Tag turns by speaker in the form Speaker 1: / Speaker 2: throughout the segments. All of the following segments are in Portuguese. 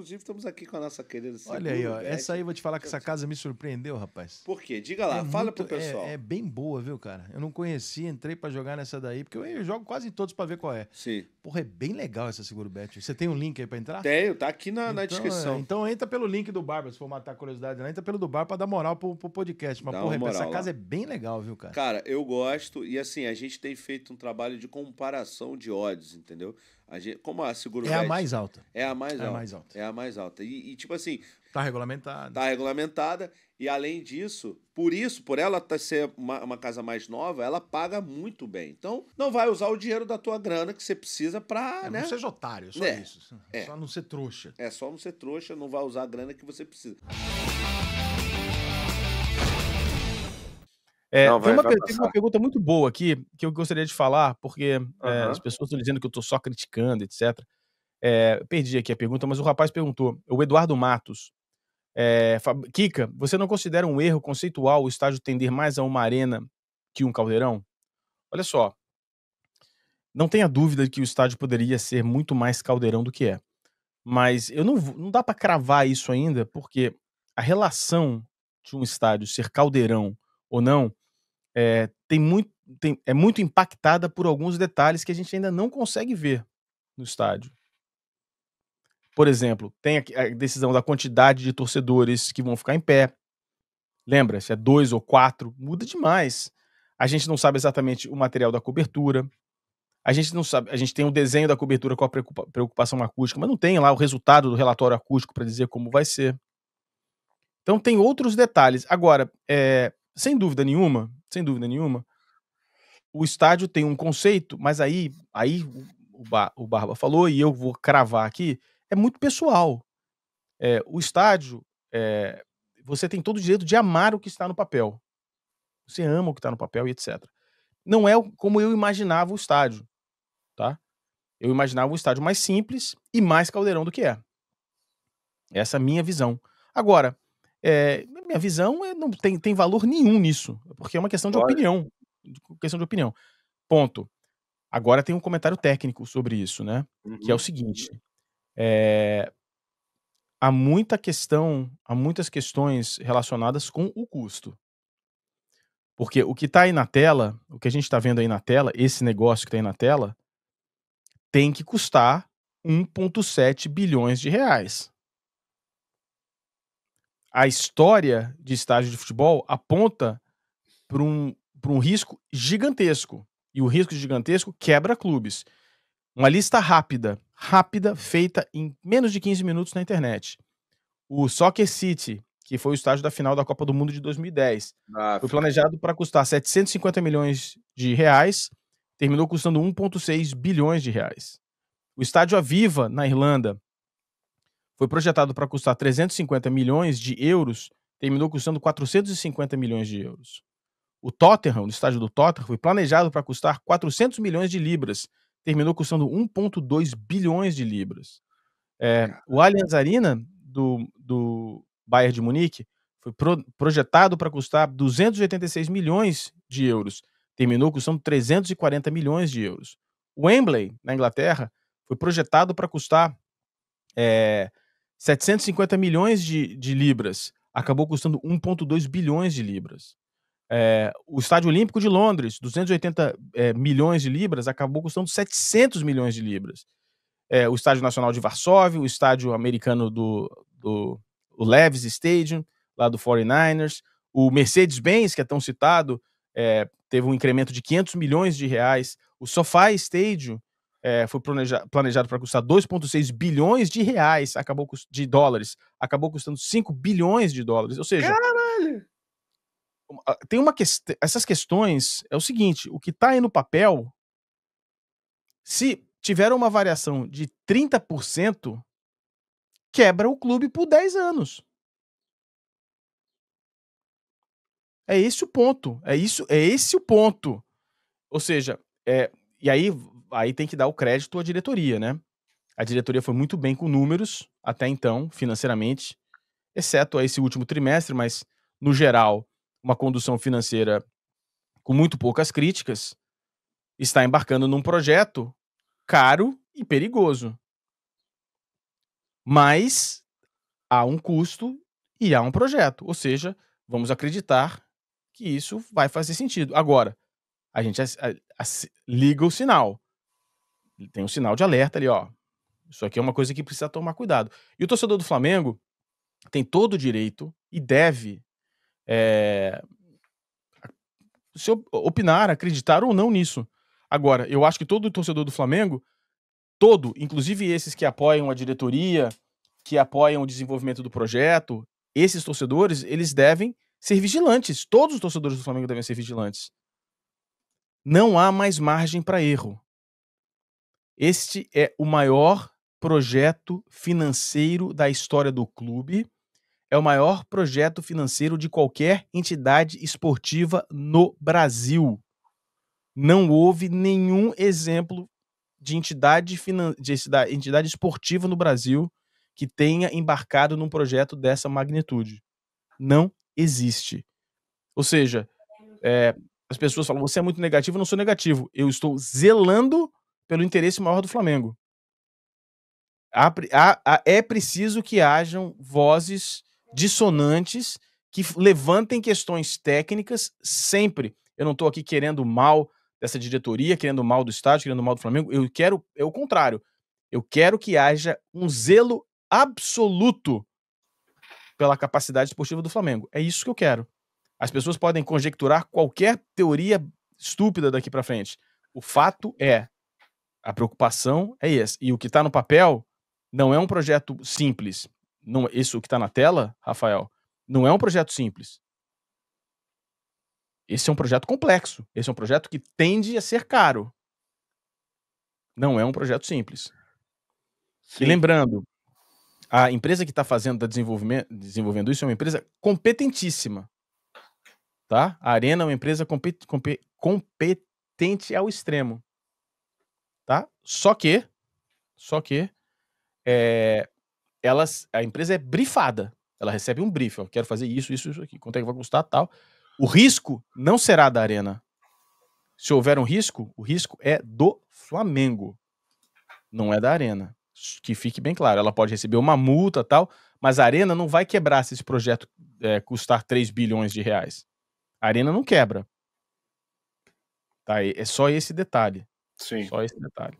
Speaker 1: Inclusive, estamos aqui com a nossa querida Olha aí, ó. Beth. Essa
Speaker 2: aí vou te falar que essa casa me surpreendeu, rapaz. Por quê? Diga lá, é fala muito, pro pessoal. É, é, bem boa, viu, cara? Eu não conhecia, entrei para jogar nessa daí, porque eu, jogo quase em todos para ver qual é. Sim. Porra, é bem legal essa Seguro Bet. Você tem um link aí para entrar? Tenho, tá aqui na, então, na descrição. É, então entra pelo link do Barba, se for matar a curiosidade lá, entra pelo do Barba para dar moral pro, pro podcast. Mas, Dá moral essa lá. casa é bem legal, viu, cara?
Speaker 1: Cara, eu gosto, e assim, a gente tem feito um trabalho de comparação de odds, entendeu? A gente, como a seguro é a mais alta. É a mais, é alta, mais alta. É a mais alta. E, e tipo assim. Está regulamentada. Está regulamentada. E além disso, por isso, por ela tá ser uma, uma, casa mais nova, ela paga muito bem. Então, não vai usar o dinheiro da tua grana que você precisa para. É, né? Não seja otário, é só é. isso. É, é. Só não ser trouxa. É só não ser trouxa, não vai usar a grana que você precisa.
Speaker 2: É, Não, vai, tem uma, tem uma pergunta muito boa aqui que eu gostaria de falar, porque uhum. é, as pessoas estão dizendo que eu estou só criticando, etc. É, perdi aqui a pergunta, mas o rapaz perguntou, o Eduardo Matos. É, Kika, você não considera um erro conceitual o estádio tender mais a uma arena que um caldeirão? Olha só, não tenha dúvida que o estádio poderia ser muito mais caldeirão do que é. Mas eu não, não dá para cravar isso ainda, porque a relação de um estádio ser caldeirão ou não é, tem muito, tem, é muito impactada por alguns detalhes que a gente ainda não consegue ver no estádio. Por exemplo, tem a, decisão da quantidade de torcedores que vão ficar em pé. Lembra, se é dois ou quatro, muda demais. A gente não sabe exatamente o material da cobertura. A gente não sabe, a gente tem o um desenho da cobertura com a preocupação acústica, mas não tem lá o resultado do relatório acústico para dizer como vai ser. Então tem outros detalhes. Agora, é, sem dúvida nenhuma, sem dúvida nenhuma, o estádio tem um conceito, mas aí, aí o, o Barba falou, e eu vou cravar aqui, é muito pessoal. É, o estádio, é, você tem todo o direito de amar o que está no papel. Você ama o que está no papel e etc. Não é como eu imaginava o estádio, tá? Eu imaginava um estádio mais simples e mais caldeirão do que é. Essa é a minha visão. Agora, é, minha visão é, não tem, tem valor nenhum nisso, porque é uma questão de opinião. Questão de opinião. Ponto. Agora tem um comentário técnico sobre isso, né? Uhum. Que é o uhum. seguinte: é, há muita questão, há muitas questões relacionadas com o custo. Porque o que está aí na tela, o que a gente está vendo aí na tela, esse negócio que está aí na tela, tem que custar 1,7 bilhões de reais a história de estágio de futebol aponta para um, um risco gigantesco. E o risco gigantesco quebra clubes. Uma lista rápida, rápida, feita em menos de 15 minutos na internet. O Soccer City, que foi o estágio da final da Copa do Mundo de 2010, ah, foi planejado para custar 750 milhões de reais, terminou custando 1,6 bilhões de reais. O estádio Aviva, na Irlanda, foi projetado para custar 350 milhões de euros, terminou custando 450 milhões de euros. O Tottenham, no estádio do Tottenham, foi planejado para custar 400 milhões de libras, terminou custando 1,2 bilhões de libras. É, o Allianz Arena do, do Bayern de Munique foi pro, projetado para custar 286 milhões de euros, terminou custando 340 milhões de euros. O Wembley, na Inglaterra, foi projetado para custar é, 750 milhões de, de libras acabou custando 1,2 bilhões de libras. É, o Estádio Olímpico de Londres, 280 é, eh, milhões de libras, acabou custando 700 milhões de libras. É, o Estádio Nacional de Varsóvia, o Estádio Americano do, do o Stadium, lá do 49ers, o Mercedes-Benz, que é tão citado, teve um incremento de 500 milhões de reais, o SoFi Stadium, é, foi planeja, planejado para custar 2,6 bilhões de reais, acabou de dólares, acabou custando 5 bilhões de dólares. Ou seja, Caralho! Ah, tem uma questão. Essas questões é o seguinte: o que está aí no papel, se tiver uma variação de 30%, quebra o clube por 10 anos. É esse o ponto. É isso, é esse o ponto. Ou seja, é, e aí aí tem que dar o crédito à diretoria, né? A diretoria foi muito bem com números até então, financeiramente, exceto esse último trimestre, mas no geral, uma condução financeira com muito poucas críticas, está embarcando num projeto caro e perigoso. Mas há um custo e há um projeto, ou seja, vamos acreditar que isso vai fazer sentido. Agora, a gente liga o sinal. Ele tem um sinal de alerta ali, ó. Isso aqui é uma coisa que precisa tomar cuidado. E o torcedor do Flamengo tem todo o direito e deve é, se opinar, acreditar ou não nisso. Agora, eu acho que todo torcedor do Flamengo, todo, inclusive esses que apoiam a diretoria, que apoiam o desenvolvimento do projeto, esses torcedores, eles devem ser vigilantes. Todos os torcedores do Flamengo devem ser vigilantes. Não há mais margem para erro. Este é o maior projeto financeiro da história do clube. É o maior projeto financeiro de qualquer entidade esportiva no Brasil. Não houve nenhum exemplo de entidade, de entidade esportiva no Brasil que tenha embarcado num projeto dessa magnitude. Não existe. Ou seja, é, as pessoas falam: você é muito negativo, eu não sou negativo. Eu estou zelando pelo interesse maior do Flamengo. Há, há, é preciso que hajam vozes dissonantes que levantem questões técnicas sempre. Eu não estou aqui querendo mal dessa diretoria, querendo mal do estádio, querendo mal do Flamengo. Eu quero é o contrário. Eu quero que haja um zelo absoluto pela capacidade esportiva do Flamengo. É isso que eu quero. As pessoas podem conjecturar qualquer teoria estúpida daqui para frente. O fato é, a preocupação é essa. E o que está no papel não é um projeto simples. Não, isso que está na tela, Rafael, não é um projeto simples. Esse é um projeto complexo. Esse é um projeto que tende a ser caro. Não é um projeto simples. Sim. E lembrando, a empresa que está fazendo, tá desenvolvimento, desenvolvendo isso é uma empresa competentíssima. Tá? A Arena é uma empresa compet, compet, competente ao extremo. Só que, só que, é, elas, a empresa é brifada. Ela recebe um brief, ó, quero fazer isso, isso, isso aqui, quanto é que vai custar, tal. O risco não será da Arena. Se houver um risco, o risco é do Flamengo, não é da Arena. Que fique bem claro, ela pode receber uma multa, tal, mas a Arena não vai quebrar se esse projeto é, custar 3 bilhões de reais. A Arena não quebra. Tá, é só esse detalhe. Sim. Só esse detalhe.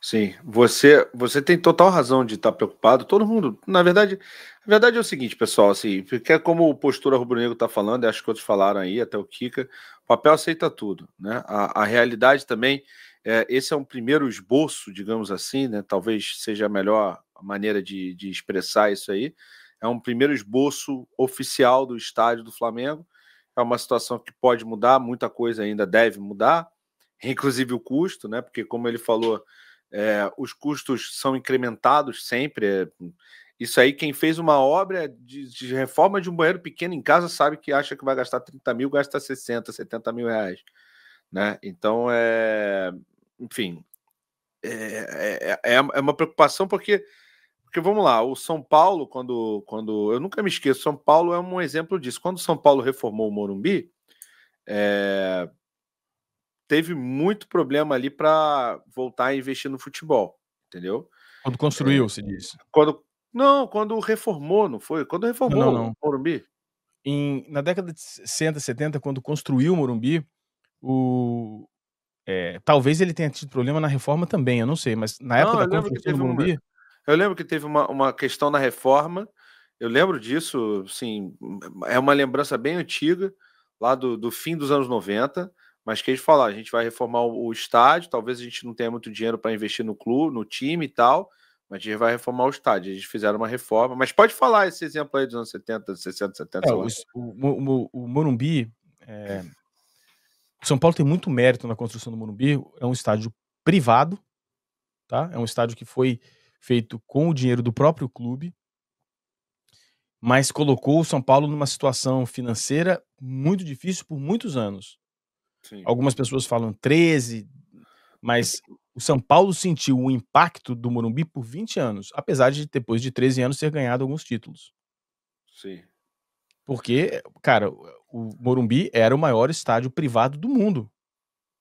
Speaker 1: Sim, você você tem total razão de estar tá preocupado. Todo mundo, na verdade, a verdade é o seguinte, pessoal, assim, porque é como o postura rubro-negro está falando, acho que outros falaram aí, até o Kika, o papel aceita tudo, né? A, a realidade também, é, esse é um primeiro esboço, digamos assim, né? Talvez seja a melhor maneira de, de expressar isso aí. É um primeiro esboço oficial do estádio do Flamengo. É uma situação que pode mudar, muita coisa ainda deve mudar inclusive o custo, né? Porque, como ele falou, é, os custos são incrementados sempre. É, isso aí, quem fez uma obra é de, de, reforma de um banheiro pequeno em casa sabe que acha que vai gastar 30 mil, gasta 60, 70 mil reais. Né? Então, é, enfim, é, é, é, é uma preocupação porque, porque, vamos lá, o São Paulo, quando, quando. Eu nunca me esqueço, São Paulo é um exemplo disso. Quando São Paulo reformou o Morumbi, é, teve muito problema ali para voltar a investir no futebol, entendeu?
Speaker 2: Quando é, construiu, se diz.
Speaker 1: Quando não, quando reformou, não foi? Quando reformou não, não, o Morumbi?
Speaker 2: Em, na década de 60, 70, quando construiu o Morumbi, o é, talvez ele tenha tido problema na reforma também, eu não sei, mas na época da construção do Morumbi, uma...
Speaker 1: eu lembro que teve uma, uma questão na reforma. Eu lembro disso, sim, é uma lembrança bem antiga, lá do, do fim dos anos 90 mas que eles falar, a gente vai reformar o estádio, talvez a gente não tenha muito dinheiro para investir no clube, no time e tal, mas a gente vai reformar o estádio. Eles fizeram uma reforma, mas pode falar esse exemplo aí dos anos 70, 60, 70. É, o,
Speaker 2: o, o, Morumbi, é... o São Paulo tem muito mérito na construção do Morumbi, é um estádio privado, tá? É um estádio que foi feito com o dinheiro do próprio clube, mas colocou o São Paulo numa situação financeira muito difícil por muitos anos. Sim. Algumas pessoas falam 13, mas é o São Paulo sentiu o impacto do Morumbi por 20 anos, apesar de depois de 13 anos ter ganhado alguns títulos. Sim. Porque, cara, o Morumbi era o maior estádio privado do mundo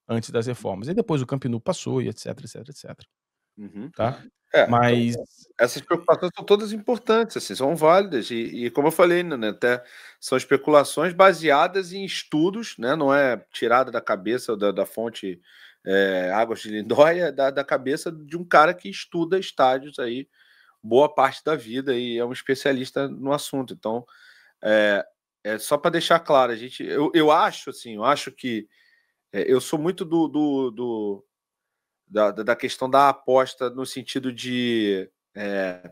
Speaker 2: antes das reformas. E depois o Camp Nou passou e etc, etc, etc. Uhum. Tá? É, então, Mas essas preocupações são todas
Speaker 1: importantes, assim, são válidas e, e como eu falei, né, né, até são especulações baseadas em estudos, né, não é tirada da cabeça da, da fonte é, Águas de Lindóia, é da, da cabeça de um cara que estuda estádios aí boa parte da vida e é um especialista no assunto. Então, é, é só para deixar claro, a gente, eu, eu acho assim, eu acho que é, eu sou muito do, do, do da, da questão da aposta no sentido de é,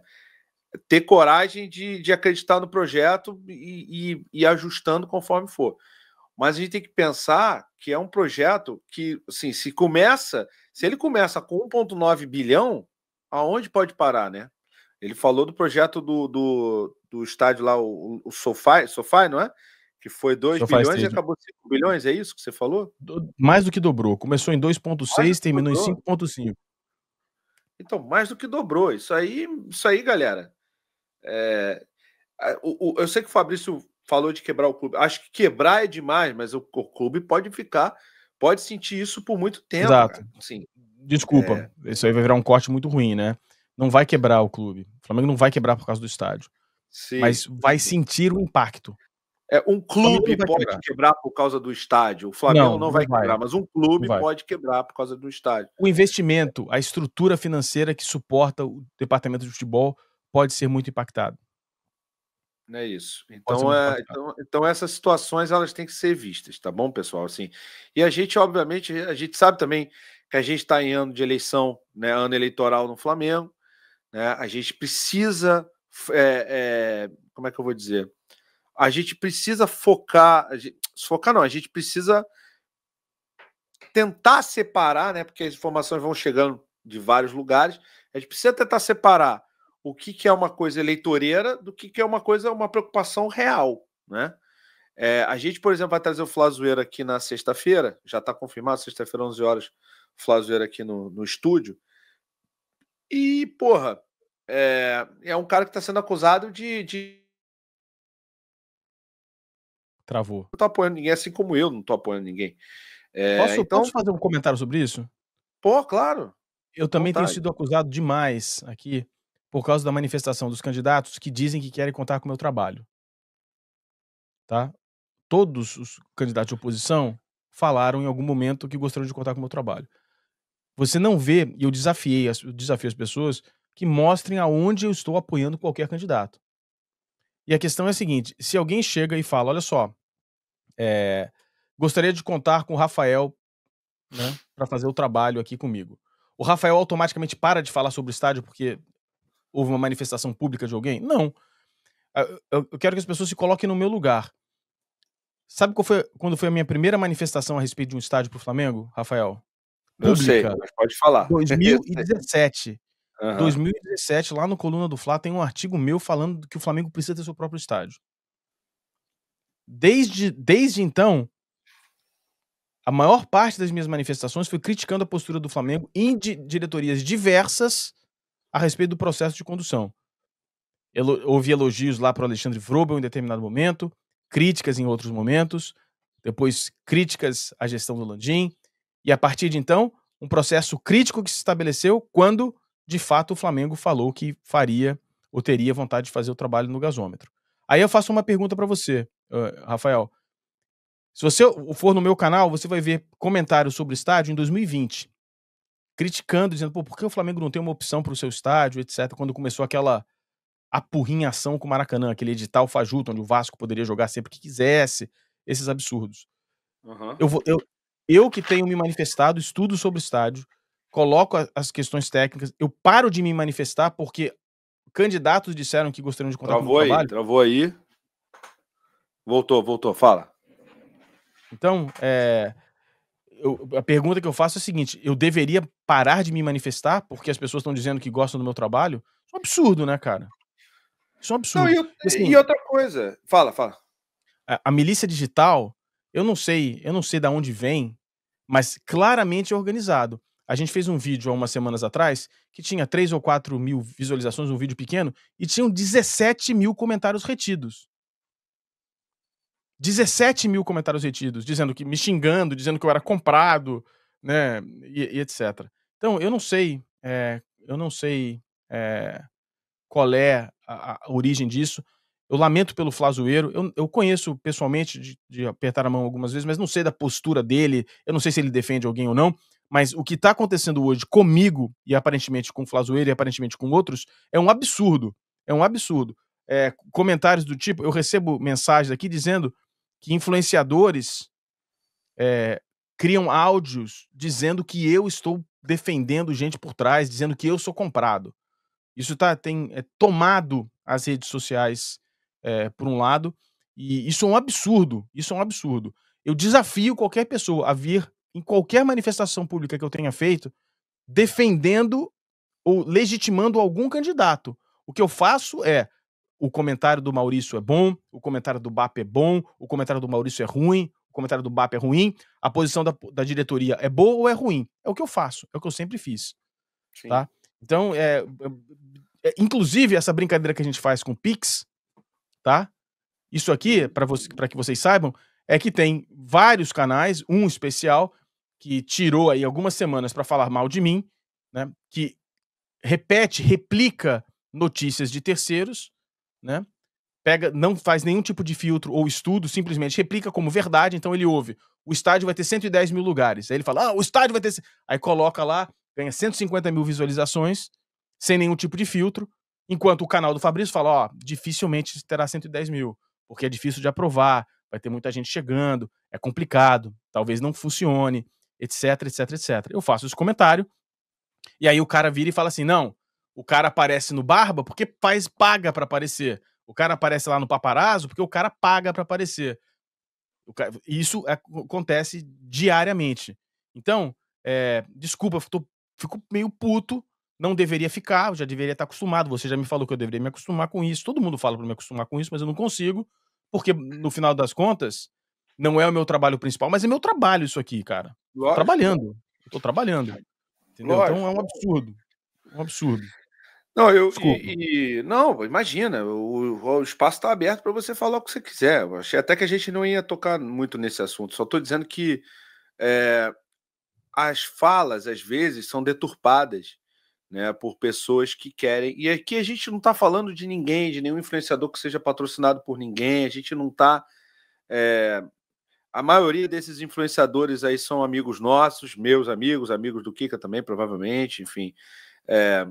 Speaker 1: ter coragem de, de acreditar no projeto e, e, e, ajustando conforme for. Mas a gente tem que pensar que é um projeto que, assim, se começa, se ele começa com 1,9 bilhão, aonde pode parar, né? Ele falou do projeto do, do, do estádio lá, o, o sofai não é? que foi 2 bilhões e né? acabou 5 bilhões, é isso que você falou?
Speaker 2: mais do que dobrou. Começou em 2,6, terminou dobrou. em 5,5.
Speaker 1: Então, mais do que dobrou. Isso aí, isso aí galera. É... O, o, eu sei que o Fabrício falou de quebrar o clube. Acho que quebrar é demais, mas o, o clube pode ficar, pode sentir isso por muito tempo. Exato. Sim.
Speaker 2: Desculpa, é... isso aí vai virar um corte muito ruim, né? Não vai quebrar o clube. O Flamengo não vai quebrar por causa do estádio. Sim. Mas vai sentir o impacto. É, um clube pode quebrar.
Speaker 1: quebrar. por causa do estádio. O Flamengo não, não, vai, vai, quebrar, mas um clube pode quebrar por causa do estádio. O
Speaker 2: investimento, a estrutura financeira que suporta o departamento de futebol pode ser muito impactado.
Speaker 1: Não é isso. Então, é, então, então, essas situações elas têm que ser vistas, tá bom, pessoal? Assim, e a gente, obviamente, a gente sabe também que a gente está em ano de eleição, né, ano eleitoral no Flamengo. Né, a gente precisa, é, é, como é que eu vou dizer? a gente precisa focar, gente, focar não, a gente precisa tentar separar, né? Porque as informações vão chegando de vários lugares. A gente precisa tentar separar o que, que é uma coisa eleitoreira do que, que é uma coisa, uma preocupação real, né? É, a gente, por exemplo, vai trazer o Flazoeira aqui na sexta-feira, já está confirmado, sexta-feira, 11 horas, Flazoeira aqui no, no estúdio. E, porra, é, é um cara que está sendo
Speaker 2: acusado de, de Travou.
Speaker 1: Não tô apoiando ninguém, assim como eu não tô apoiando ninguém. É, posso, então... posso
Speaker 2: fazer um comentário sobre isso? Pô, claro. Eu também vontade. tenho sido acusado demais aqui por causa da manifestação dos candidatos que dizem que querem contar com o meu trabalho. Tá? Todos os candidatos de oposição falaram em algum momento que gostariam de contar com o meu trabalho. Você não vê, e eu desafiei, eu desafio as pessoas que mostrem aonde eu estou apoiando qualquer candidato. E a questão é a seguinte: se alguém chega e fala, olha só, é, gostaria de contar com o Rafael né, para fazer o trabalho aqui comigo. O Rafael automaticamente para de falar sobre o estádio porque houve uma manifestação pública de alguém? Não. Ah, eu, eu quero que as pessoas se coloquem no meu lugar. Sabe qual foi, quando foi a minha primeira manifestação a respeito de um estádio para o Flamengo, Rafael? Não Eu sei, mas pode falar. 2017. Uhum. 2017, lá no Coluna do Fla, tem um artigo meu falando que o Flamengo precisa ter seu próprio estádio. Desde, desde então, a maior parte das minhas manifestações foi criticando a postura do Flamengo em di diretorias diversas a respeito do processo de condução. Elo houve elogios lá para o Alexandre Vrobel em determinado momento, críticas em outros momentos, depois críticas à gestão do Landim, e a partir de então, um processo crítico que se estabeleceu quando de fato o Flamengo falou que faria ou teria vontade de fazer o trabalho no gasômetro. Aí eu faço uma pergunta para você, Rafael. Se você for no meu canal, você vai ver comentários sobre o estádio em 2020, criticando, dizendo, pô, por que o Flamengo não tem uma opção para o seu estádio, etc. Quando começou aquela apurrinhação com o Maracanã, aquele edital fajuto, onde o Vasco poderia jogar sempre que quisesse, esses absurdos. Uhum. Eu, vou, eu, eu que tenho me manifestado, estudo sobre o estádio, coloco as questões técnicas, eu paro de me manifestar porque candidatos disseram que gostariam de contar travou com o meu trabalho.
Speaker 1: Travou aí. Voltou, voltou, fala.
Speaker 2: Então, é, eu, a pergunta que eu faço é a seguinte: eu deveria parar de me manifestar porque as pessoas estão dizendo que gostam do meu trabalho? Isso é um absurdo, né, cara? Isso é um absurdo. Não, e, assim, e, outra coisa, fala, fala. A, a milícia digital, eu não sei, eu não sei de onde vem, mas claramente é organizado. A gente fez um vídeo há umas semanas atrás que tinha 3 ou 4 mil visualizações, um vídeo pequeno, e tinham 17 mil comentários retidos. 17 mil comentários retidos, dizendo que me xingando, dizendo que eu era comprado, né, e, e etc. Então, eu não sei, é, eu não sei é, qual é a, a, origem disso. Eu lamento pelo Flazoeiro, eu, eu conheço pessoalmente de, de apertar a mão algumas vezes, mas não sei da postura dele, eu não sei se ele defende alguém ou não. Mas o que está acontecendo hoje comigo, e aparentemente com o Flazoeiro e aparentemente com outros, é um absurdo. É um absurdo. É, comentários do tipo, eu recebo mensagens aqui dizendo que influenciadores é, criam áudios dizendo que eu estou defendendo gente por trás, dizendo que eu sou comprado. Isso tá, tem é, tomado as redes sociais é, por um lado, e isso é um absurdo. Isso é um absurdo. Eu desafio qualquer pessoa a vir em qualquer manifestação pública que eu tenha feito, defendendo ou legitimando algum candidato. O que eu faço é o comentário do Maurício é bom, o comentário do BAP é bom, o comentário do Maurício é ruim, o comentário do BAP é ruim, a posição da, da diretoria é boa ou é ruim. É o que eu faço, é o que eu sempre fiz. Tá? Então, é, é, é, inclusive, essa brincadeira que a gente faz com o Pix, tá? Isso aqui, para que vocês saibam, é que tem vários canais, um especial, que tirou aí algumas semanas para falar mal de mim, né? Que repete, replica notícias de terceiros, né? Pega, não faz nenhum tipo de filtro ou estudo, simplesmente replica como verdade. Então ele ouve: o estádio vai ter 110 mil lugares. Aí ele fala: ah, o estádio vai ter. Aí coloca lá, ganha 150 mil visualizações, sem nenhum tipo de filtro. Enquanto o canal do Fabrício fala: ó, dificilmente terá 110 mil, porque é difícil de aprovar, vai ter muita gente chegando, é complicado, talvez não funcione etc, etc, etc. Eu faço esse comentário, e aí o cara vira e fala assim: não, o cara aparece no Barba porque faz paga para aparecer. O cara aparece lá no paparazzo porque o cara paga para aparecer. Cara, isso é, acontece diariamente. Então, é, desculpa, tô, fico meio puto, não deveria ficar, já deveria estar acostumado. Você já me falou que eu deveria me acostumar com isso. Todo mundo fala para me acostumar com isso, mas eu não consigo, porque no final das contas, não é o meu trabalho principal, mas é meu trabalho isso aqui, cara. Lógico. trabalhando. Estou trabalhando. Entendeu? Lógico. Então é um absurdo. É um absurdo. Não, eu
Speaker 1: e, e, não, imagina, o, o espaço está aberto para você falar o que você quiser. Eu achei até que a gente não ia tocar muito nesse assunto. Só estou dizendo que é, as falas às vezes são deturpadas, né, por pessoas que querem. E aqui a gente não está falando de ninguém, de nenhum influenciador que seja patrocinado por ninguém. A gente não está é, a maioria desses influenciadores aí são amigos nossos, meus amigos, amigos do Kika também, provavelmente, enfim. É,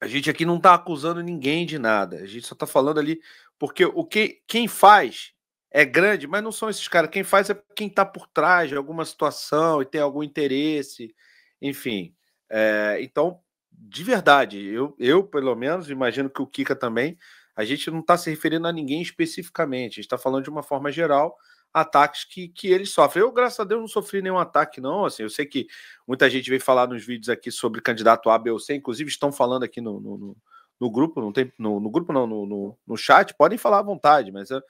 Speaker 1: a gente aqui não está acusando ninguém de nada. A gente só está falando ali, porque o que quem faz é grande, mas não são esses caras. Quem faz é quem está por trás de alguma situação e tem algum interesse, enfim. É, então, de verdade, eu, eu, pelo menos, imagino que o Kika também, a gente não está se referindo a ninguém especificamente, a gente está falando de uma forma geral ataques que, que eles sofrem. Eu, graças a Deus, não sofri nenhum ataque, não. Assim, eu sei que muita gente veio falar nos vídeos aqui sobre candidato A, B ou C, inclusive estão falando aqui no, no, no, no grupo, não tem, no, no grupo não, no, no, chat, podem falar à vontade, mas eu,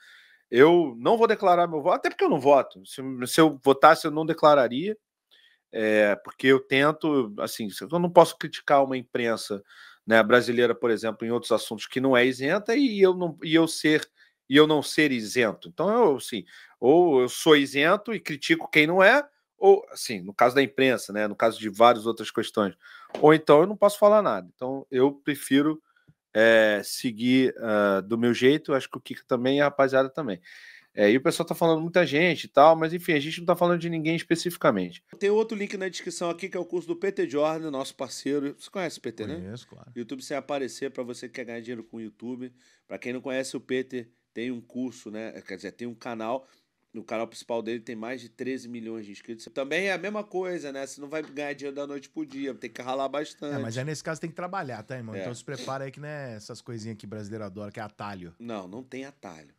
Speaker 1: eu, não vou declarar meu voto, até porque eu não voto. Se, se eu votasse, eu não declararia, é, porque eu tento, assim, eu não posso criticar uma imprensa né, brasileira, por exemplo, em outros assuntos que não é isenta, e eu, não, e eu ser e eu não ser isento. Então, eu, assim, ou eu sou isento e critico quem não é, ou, assim, no caso da imprensa, né, no caso de várias outras questões, ou então eu não posso falar nada. Então, eu prefiro é, seguir uh, do meu jeito, acho que o Kika também e a rapaziada também. É, e o pessoal tá falando muita gente e tal, mas enfim, a gente não tá falando de ninguém especificamente. Tem outro link na descrição aqui que é o curso do PT Jordan, nosso parceiro. Você conhece o PT, Conheço, né? Conheço, claro. YouTube sem aparecer para você que quer ganhar dinheiro com o YouTube. Para quem não conhece o PT, tem um curso, né? Eh, quer dizer, tem um canal. No canal principal dele tem mais de 13 milhões de inscritos. Também é a mesma coisa, né? Você não vai ganhar dinheiro da noite pro dia, tem que ralar bastante. É, mas aí
Speaker 2: nesse caso tem que trabalhar, tá, irmão? É. Então se prepara aí que não é essas coisinhas que brasileiro adora, que é atalho.
Speaker 1: Não, não tem atalho.